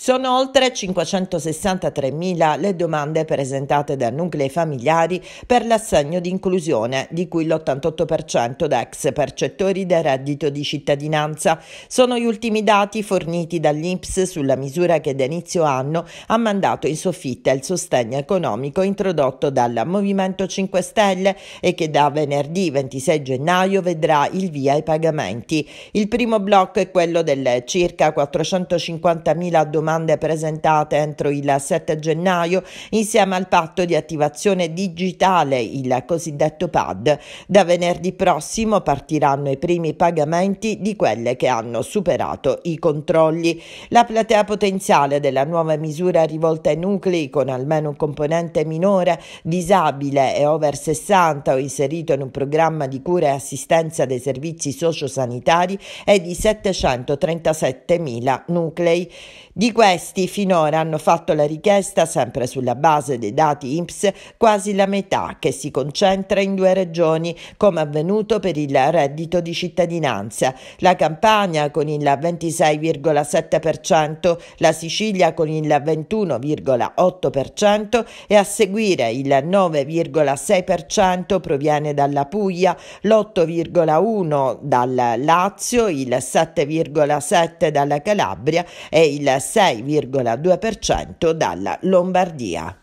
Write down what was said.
Sono oltre 563.000 le domande presentate da nuclei familiari per l'assegno di inclusione, di cui l'88% da ex percettori del reddito di cittadinanza. Sono gli ultimi dati forniti dall'INPS sulla misura che da inizio anno ha mandato in soffitta il sostegno economico introdotto dal Movimento 5 Stelle e che da venerdì 26 gennaio vedrà il via ai pagamenti. Il primo blocco è quello delle circa 450.000 domande domande presentate entro il 7 gennaio insieme al patto di attivazione digitale, il cosiddetto PAD. Da venerdì prossimo partiranno i primi pagamenti di quelle che hanno superato i controlli. La platea potenziale della nuova misura rivolta ai nuclei con almeno un componente minore, disabile e over 60 o inserito in un programma di cura e assistenza dei servizi sociosanitari è di 737.000 nuclei, di questi finora hanno fatto la richiesta, sempre sulla base dei dati IMSS quasi la metà che si concentra in due regioni, come avvenuto per il reddito di cittadinanza. La Campania con il 26,7%, la Sicilia con il 21,8% e a seguire il 9,6% proviene dalla Puglia, l'8,1% dal Lazio, il 7,7% dalla Calabria e il 6,5% 6,2% dalla Lombardia.